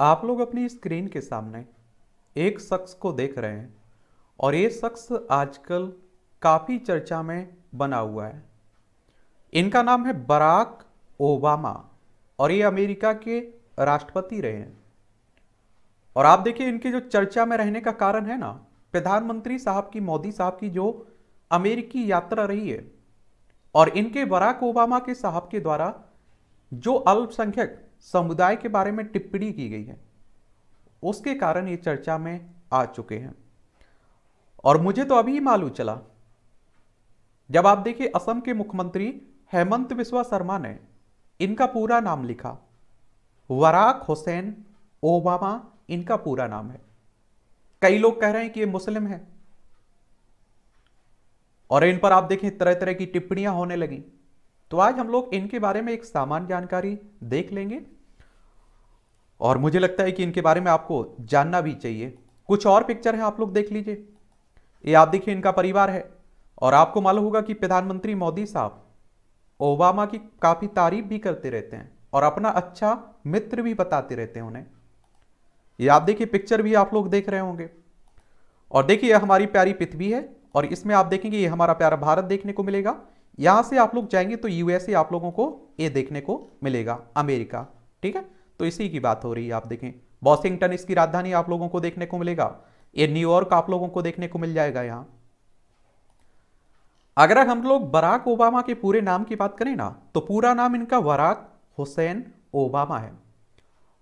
आप लोग अपनी स्क्रीन के सामने एक शख्स को देख रहे हैं और ये शख्स आजकल काफ़ी चर्चा में बना हुआ है इनका नाम है बराक ओबामा और ये अमेरिका के राष्ट्रपति रहे हैं और आप देखिए इनके जो चर्चा में रहने का कारण है ना प्रधानमंत्री साहब की मोदी साहब की जो अमेरिकी यात्रा रही है और इनके बराक ओबामा के साहब के द्वारा जो अल्पसंख्यक समुदाय के बारे में टिप्पणी की गई है उसके कारण ये चर्चा में आ चुके हैं और मुझे तो अभी मालूम चला जब आप देखिए असम के मुख्यमंत्री हेमंत बिस्वा शर्मा ने इनका पूरा नाम लिखा वराक हुसैन ओबामा इनका पूरा नाम है कई लोग कह रहे हैं कि ये मुस्लिम है और इन पर आप देखें तरह तरह की टिप्पणियां होने लगी तो आज हम लोग इनके बारे में एक सामान्य जानकारी देख लेंगे और मुझे लगता है कि इनके बारे में आपको जानना भी चाहिए कुछ और पिक्चर है आप लोग देख लीजिए ये आप देखिए इनका परिवार है और आपको मालूम होगा कि प्रधानमंत्री मोदी साहब ओबामा की काफ़ी तारीफ भी करते रहते हैं और अपना अच्छा मित्र भी बताते रहते हैं उन्हें ये आप देखिए पिक्चर भी आप लोग देख रहे होंगे और देखिए हमारी प्यारी पृथ्वी है और इसमें आप देखेंगे ये हमारा प्यारा भारत देखने को मिलेगा यहां से आप लोग जाएंगे तो यूएसए आप लोगों को ये देखने को मिलेगा अमेरिका ठीक है तो इसी की बात हो रही है आप देखें वॉशिंगटन इसकी राजधानी आप लोगों को देखने को मिलेगा ये न्यूयॉर्क आप लोगों को देखने को मिल जाएगा यहाँ अगर हम लोग बराक ओबामा के पूरे नाम की बात करें ना तो पूरा नाम इनका वराक हुसैन ओबामा है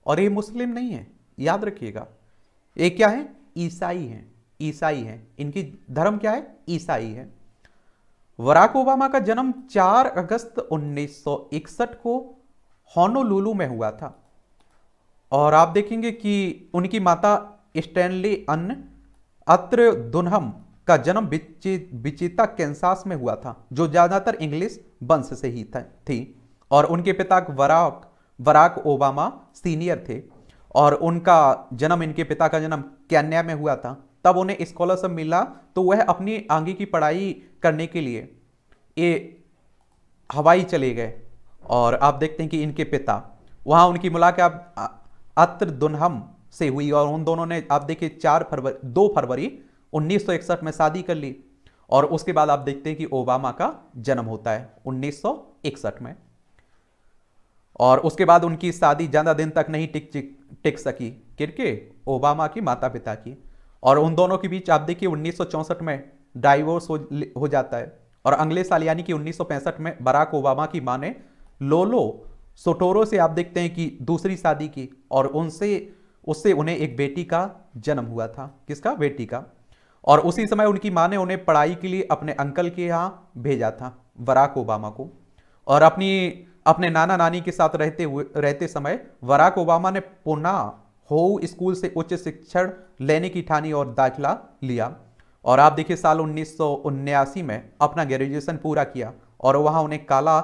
और ये मुस्लिम नहीं है याद रखिएगा ये क्या है ईसाई हैं ईसाई हैं इनकी धर्म क्या है ईसाई है वराक ओबामा का जन्म 4 अगस्त 1961 को होनोलुलु में हुआ था और आप देखेंगे कि उनकी माता स्टैनली अन्न अत्र दुनहम का जन्म विचिता कैंसास में हुआ था जो ज़्यादातर इंग्लिश वंश से ही थी और उनके पिता वराक वराक ओबामा सीनियर थे और उनका जन्म इनके पिता का जन्म कैन्या में हुआ था तब उन्हें स्कॉलरशिप मिला तो वह अपनी आगे की पढ़ाई करने के लिए ये हवाई चले गए और आप देखते हैं कि इनके पिता वहाँ उनकी मुलाकात अत्र दुनहम से हुई और उन दोनों ने आप देखिए चार फरवरी दो फरवरी 1961 में शादी कर ली और उसके बाद आप देखते हैं कि ओबामा का जन्म होता है 1961 में और उसके बाद उनकी शादी ज़्यादा दिन तक नहीं टिक टिक सकी किरके ओबामा की माता पिता की और उन दोनों के बीच आप देखिए उन्नीस में डाइवोर्स हो, हो जाता है और अगले साल यानी कि उन्नीस में बराक ओबामा की माँ ने लोलो सोटोरो से आप देखते हैं कि दूसरी शादी की और उनसे उससे उन्हें एक बेटी का जन्म हुआ था किसका बेटी का और उसी समय उनकी माँ ने उन्हें पढ़ाई के लिए अपने अंकल के यहाँ भेजा था वराक ओबामा को और अपनी अपने नाना नानी के साथ रहते हुए रहते समय वराक ओबामा ने पुना हो स्कूल से उच्च शिक्षण लेने की ठानी और दाखिला लिया और आप देखिए साल उन्नीस में अपना ग्रेजुएशन पूरा किया और वहाँ उन्हें काला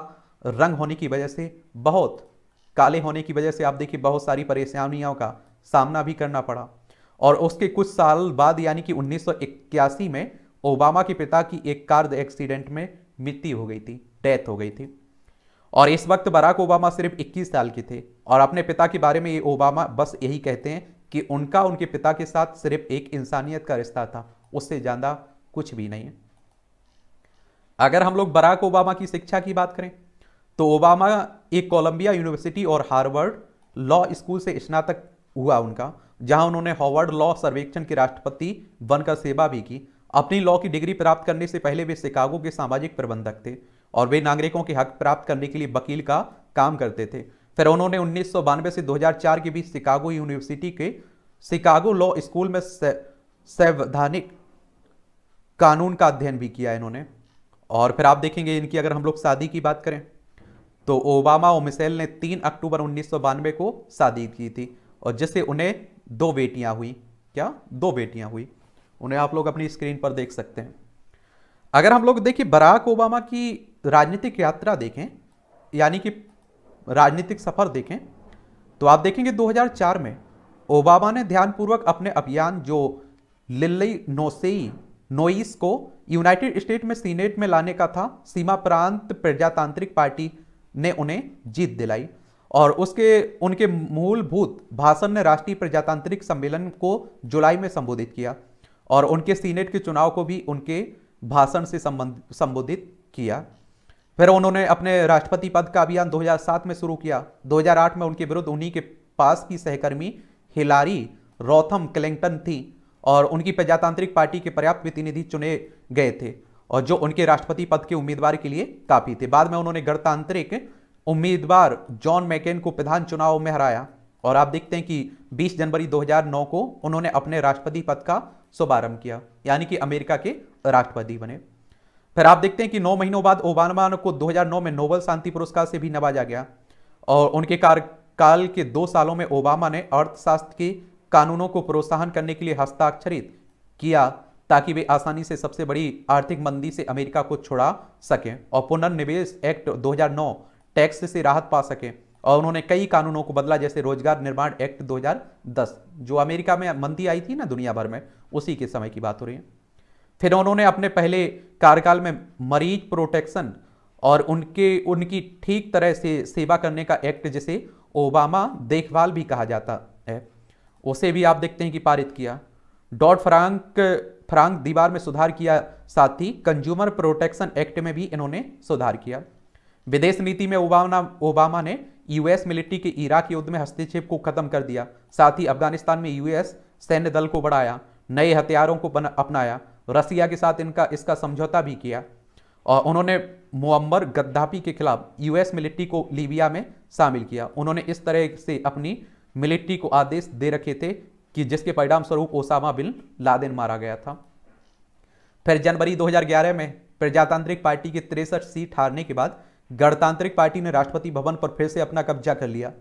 रंग होने की वजह से बहुत काले होने की वजह से आप देखिए बहुत सारी परेशानियों का सामना भी करना पड़ा और उसके कुछ साल बाद यानी कि 1981 में ओबामा के पिता की एक कार एक्सीडेंट में मृत्यु हो गई थी डेथ हो गई थी और इस वक्त बराक ओबामा सिर्फ 21 साल के थे और अपने पिता के बारे में ये ओबामा बस यही कहते हैं कि उनका उनके पिता के साथ सिर्फ एक इंसानियत का रिश्ता था उससे ज़्यादा कुछ भी नहीं है अगर हम लोग बराक ओबामा की शिक्षा की बात करें तो ओबामा एक कोलंबिया यूनिवर्सिटी और हार्वर्ड लॉ स्कूल से स्नातक हुआ उनका जहां उन्होंने हॉवर्ड लॉ सर्वेक्षण के राष्ट्रपति बनकर सेवा भी की अपनी लॉ की डिग्री प्राप्त करने से पहले वे शिकागो के सामाजिक प्रबंधक थे और वे नागरिकों के हक प्राप्त करने के लिए वकील का काम करते थे फिर उन्होंने उन्नीस से 2004 के बीच शिकागो यूनिवर्सिटी के शिकागो लॉ स्कूल में संवैधानिक कानून का अध्ययन भी किया इन्होंने और फिर आप देखेंगे इनकी अगर हम लोग शादी की बात करें तो ओबामा और मिसेल ने 3 अक्टूबर उन्नीस को शादी की थी और जिससे उन्हें दो बेटियां हुई क्या दो बेटियां हुई उन्हें आप लोग अपनी स्क्रीन पर देख सकते हैं अगर हम लोग देखिए बराक ओबामा की राजनीतिक यात्रा देखें यानी कि राजनीतिक सफर देखें तो आप देखेंगे 2004 में ओबामा ने ध्यानपूर्वक अपने अभियान जो लिल्ली नोसेई नोइस को यूनाइटेड स्टेट में सीनेट में लाने का था सीमा प्रांत प्रजातांत्रिक पार्टी ने उन्हें जीत दिलाई और उसके उनके मूलभूत भाषण ने राष्ट्रीय प्रजातांत्रिक सम्मेलन को जुलाई में संबोधित किया और उनके सीनेट के चुनाव को भी उनके भाषण से संबंध संबोधित किया फिर उन्होंने अपने राष्ट्रपति पद का अभियान 2007 में शुरू किया 2008 में उनके विरुद्ध उन्हीं के पास की सहकर्मी हिलारी रोथम क्लिंगटन थी और उनकी प्रजातांत्रिक पार्टी के पर्याप्त प्रतिनिधि चुने गए थे और जो उनके राष्ट्रपति पद के उम्मीदवार के लिए काफी थे बाद में उन्होंने गणतांत्रिक उम्मीदवार जॉन मैकेन को प्रधान चुनाव में हराया और आप देखते हैं कि 20 जनवरी 2009 को उन्होंने अपने राष्ट्रपति पद का शुभारंभ किया यानी कि अमेरिका के राष्ट्रपति बने फिर आप देखते हैं कि नौ महीनों बाद ओबामा को 2009 में नोबल शांति पुरस्कार से भी नवाजा गया और उनके कार्यकाल के दो सालों में ओबामा ने अर्थशास्त्र के कानूनों को प्रोत्साहन करने के लिए हस्ताक्षरित किया ताकि वे आसानी से सबसे बड़ी आर्थिक मंदी से अमेरिका को छुड़ा सकें और पुनर्निवेश एक्ट 2009 टैक्स से राहत पा सकें और उन्होंने कई कानूनों को बदला जैसे रोजगार निर्माण एक्ट 2010 जो अमेरिका में मंदी आई थी ना दुनिया भर में उसी के समय की बात हो रही है फिर उन्होंने अपने पहले कार्यकाल में मरीज प्रोटेक्शन और उनके उनकी ठीक तरह से सेवा करने का एक्ट जिसे ओबामा देखभाल भी कहा जाता है उसे भी आप देखते हैं कि पारित किया डॉट फ्रांक फ्रांक दीवार में सुधार किया साथ ही कंज्यूमर प्रोटेक्शन एक्ट में भी इन्होंने सुधार किया विदेश नीति में ओबामा ओबामा ने यूएस मिलिट्री के इराक युद्ध में हस्तक्षेप को खत्म कर दिया साथ ही अफगानिस्तान में यूएस सैन्य दल को बढ़ाया नए हथियारों को अपनाया रसिया के साथ इनका इसका समझौता भी किया और उन्होंने मुअम्मर गद्दाफी के खिलाफ यूएस मिलिट्री को लीबिया में शामिल किया उन्होंने इस तरह से अपनी मिलिट्री को आदेश दे रखे थे कि जिसके परिणाम स्वरूप ओसामा बिन लादेन मारा गया था फिर जनवरी 2011 में प्रजातांत्रिक पार्टी की तिरसठ सीट हारने के बाद गणतांत्रिक पार्टी ने राष्ट्रपति भवन पर फिर से अपना कब्जा कर लिया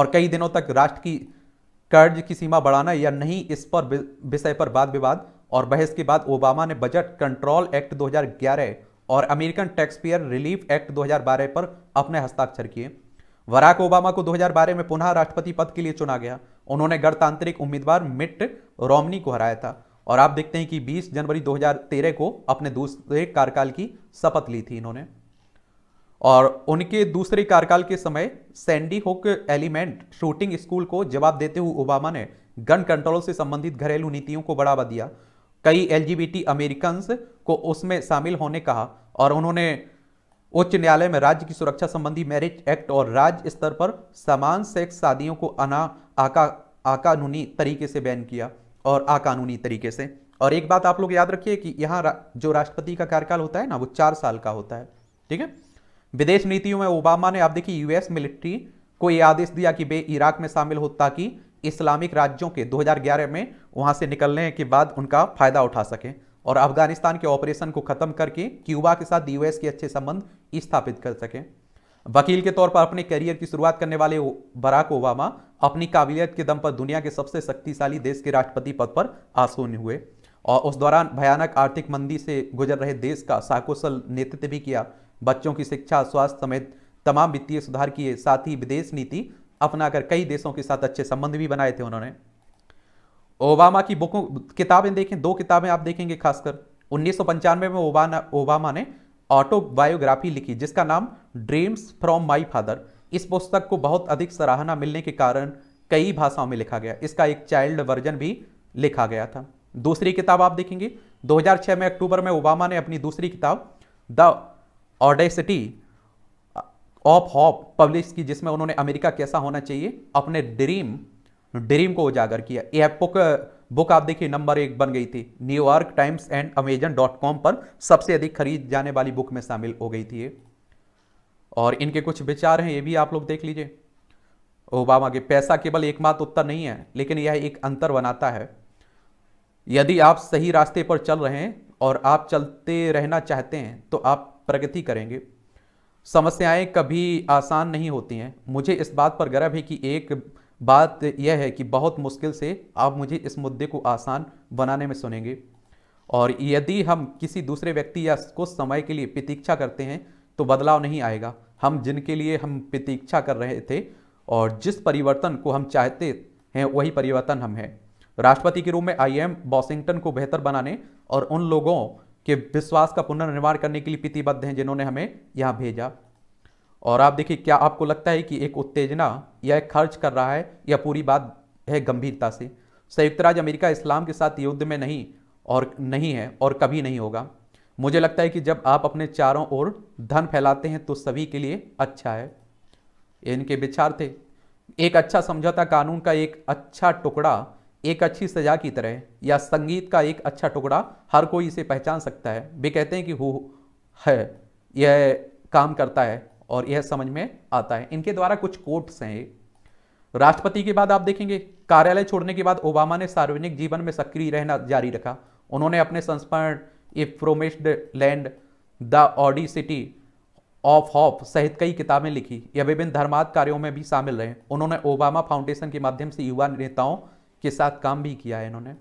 और कई दिनों तक राष्ट्र की कर्ज की सीमा बढ़ाना या नहीं इस पर विषय पर वाद विवाद और बहस के बाद ओबामा ने बजट कंट्रोल एक्ट 2011 और अमेरिकन टैक्सपेयर रिलीफ एक्ट 2012 पर अपने हस्ताक्षर किए वराक ओबामा को 2012 में पुनः राष्ट्रपति पद के लिए चुना गया उन्होंने गणतांत्रिक उम्मीदवार मिट रोमनी को हराया था और आप देखते हैं कि 20 जनवरी 2013 को अपने दूसरे कार्यकाल की शपथ ली थी इन्होंने और उनके दूसरे कार्यकाल के समय सैंडी होक एलिमेंट शूटिंग स्कूल को जवाब देते हुए ओबामा ने गन कंट्रोल से संबंधित घरेलू नीतियों को बढ़ावा दिया कई एल अमेरिकन्स को उसमें शामिल होने कहा और उन्होंने उच्च न्यायालय में राज्य की सुरक्षा संबंधी मैरिज एक्ट और राज्य स्तर पर समान सेक्स शादियों को अना आका आकानूनी तरीके से बैन किया और आकानूनी तरीके से और एक बात आप लोग याद रखिए कि यहाँ जो राष्ट्रपति का कार्यकाल होता है ना वो चार साल का होता है ठीक है विदेश नीतियों में ओबामा ने आप देखिए यूएस मिलिट्री को यह आदेश दिया कि वे इराक में शामिल हो ताकि इस्लामिक राज्यों के 2011 में वहां से निकलने के बाद उनका फ़ायदा उठा सकें और अफगानिस्तान के ऑपरेशन को ख़त्म करके क्यूबा के साथ यूएस के अच्छे संबंध स्थापित कर सकें वकील के तौर पर अपने करियर की शुरुआत करने वाले बराक ओबामा अपनी काबिलियत के दम पर दुनिया के सबसे शक्तिशाली देश के राष्ट्रपति पद पर आसून हुए और उस दौरान भयानक आर्थिक मंदी से गुजर रहे देश का साकुशल नेतृत्व भी किया बच्चों की शिक्षा स्वास्थ्य समेत तमाम वित्तीय सुधार किए साथ ही विदेश नीति अपनाकर कई देशों के साथ अच्छे संबंध भी बनाए थे उन्होंने ओबामा की बुकों किताबें देखें दो किताबें आप देखेंगे खासकर उन्नीस में ओबामा ओबामा ने ऑटोबायोग्राफी लिखी जिसका नाम ड्रीम्स फ्रॉम माई फादर इस पुस्तक को बहुत अधिक सराहना मिलने के कारण कई भाषाओं में लिखा गया इसका एक चाइल्ड वर्जन भी लिखा गया था दूसरी किताब आप देखेंगे 2006 में अक्टूबर में ओबामा ने अपनी दूसरी किताब the audacity of hope publish की जिसमें उन्होंने अमेरिका कैसा होना चाहिए अपने ड्रीम ड्रीम को उजागर किया यह बुक बुक आप देखिए नंबर एक बन गई थी New York Times and Amazon dot com पर सबसे अधिक खरीद जाने वाली बुक में शामिल हो गई थी ये और इनके कुछ विचार हैं ये भी आप लोग देख लीजिए ओबामा के पैसा केवल एकमात्र उत्तर नहीं है लेकिन यह एक अंतर बनाता है यदि आप सही रास्ते पर चल रहे हैं और आप चलते रहना चाहते हैं तो आप प्रगति करेंगे समस्याएं कभी आसान नहीं होती हैं मुझे इस बात पर गर्व है कि एक बात यह है कि बहुत मुश्किल से आप मुझे इस मुद्दे को आसान बनाने में सुनेंगे और यदि हम किसी दूसरे व्यक्ति या कुछ समय के लिए प्रतीक्षा करते हैं तो बदलाव नहीं आएगा हम जिनके लिए हम प्रतीक्षा कर रहे थे और जिस परिवर्तन को हम चाहते हैं वही परिवर्तन हम हैं राष्ट्रपति के रूप में आई एम वॉशिंगटन को बेहतर बनाने और उन लोगों कि विश्वास का पुनर्निर्माण करने के लिए प्रतिबद्ध हैं जिन्होंने हमें यहाँ भेजा और आप देखिए क्या आपको लगता है कि एक उत्तेजना या एक खर्च कर रहा है या पूरी बात है गंभीरता से संयुक्त राज्य अमेरिका इस्लाम के साथ युद्ध में नहीं और नहीं है और कभी नहीं होगा मुझे लगता है कि जब आप अपने चारों ओर धन फैलाते हैं तो सभी के लिए अच्छा है इनके विचार थे एक अच्छा समझौता कानून का एक अच्छा टुकड़ा एक अच्छी सजा की तरह या संगीत का एक अच्छा टुकड़ा हर कोई इसे पहचान सकता है वे कहते हैं कि हु है यह काम करता है और यह समझ में आता है इनके द्वारा कुछ कोट्स हैं राष्ट्रपति के बाद आप देखेंगे कार्यालय छोड़ने के बाद ओबामा ने सार्वजनिक जीवन में सक्रिय रहना जारी रखा उन्होंने अपने संस्मरण a land the audacity of hope सहित कई किताबें लिखी या विभिन्न धर्मांत कार्यों में भी शामिल रहे उन्होंने ओबामा फाउंडेशन के माध्यम से युवा नेताओं के साथ काम भी किया है इन्होंने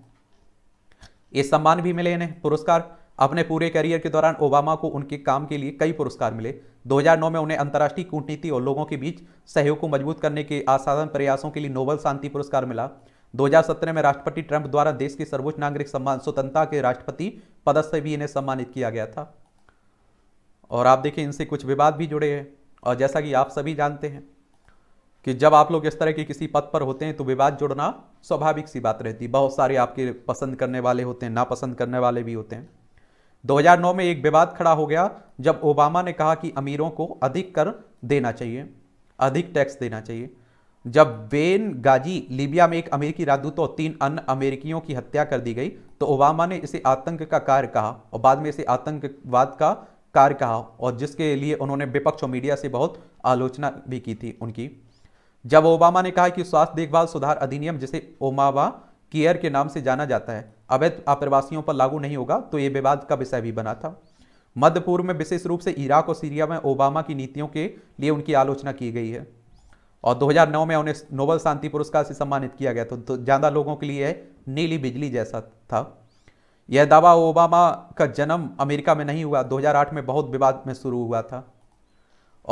ये सम्मान भी मिले इन्हें पुरस्कार अपने पूरे करियर के दौरान ओबामा को उनके काम के लिए कई पुरस्कार मिले 2009 में उन्हें अंतर्राष्ट्रीय कूटनीति और लोगों के बीच सहयोग को मजबूत करने के असाधारण प्रयासों के लिए नोबल शांति पुरस्कार मिला 2017 में राष्ट्रपति ट्रंप द्वारा देश के सर्वोच्च नागरिक सम्मान स्वतंत्रता के राष्ट्रपति पद से भी इन्हें सम्मानित किया गया था और आप देखें इनसे कुछ विवाद भी जुड़े हैं और जैसा कि आप सभी जानते हैं कि जब आप लोग इस तरह के किसी पद पर होते हैं तो विवाद जुड़ना स्वाभाविक सी बात रहती है बहुत सारे आपके पसंद करने वाले होते हैं नापसंद करने वाले भी होते हैं 2009 में एक विवाद खड़ा हो गया जब ओबामा ने कहा कि अमीरों को अधिक कर देना चाहिए अधिक टैक्स देना चाहिए जब वेन गाजी लीबिया में एक अमेरिकी राजदूत और तीन अन्य अमेरिकियों की हत्या कर दी गई तो ओबामा ने इसे आतंक का कार्य कहा और बाद में इसे आतंकवाद का कार्य कहा और जिसके लिए उन्होंने विपक्ष और मीडिया से बहुत आलोचना भी की थी उनकी जब ओबामा ने कहा कि स्वास्थ्य देखभाल सुधार अधिनियम जिसे ओमावा केयर के नाम से जाना जाता है अवैध आप्रवासियों पर लागू नहीं होगा तो यह विवाद का विषय भी बना था मध्य पूर्व में विशेष रूप से इराक और सीरिया में ओबामा की नीतियों के लिए उनकी आलोचना की गई है और 2009 में उन्हें नोबल शांति पुरस्कार से सम्मानित किया गया तो ज़्यादा लोगों के लिए नीली बिजली जैसा था यह दावा ओबामा का जन्म अमेरिका में नहीं हुआ 2008 में बहुत विवाद में शुरू हुआ था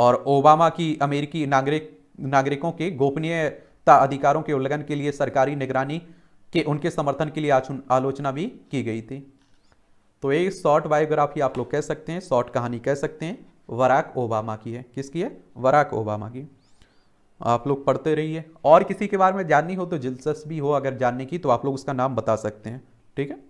और ओबामा की अमेरिकी नागरिक नागरिकों के गोपनीयता अधिकारों के उल्लंघन के लिए सरकारी निगरानी के उनके समर्थन के लिए आलोचना भी की गई थी तो ये शॉर्ट बायोग्राफी आप लोग कह सकते हैं शॉर्ट कहानी कह सकते हैं वराक ओबामा की है किसकी है वराक ओबामा की आप लोग पढ़ते रहिए और किसी के बारे में जाननी हो तो दिलचस्प भी हो अगर जानने की तो आप लोग उसका नाम बता सकते हैं ठीक है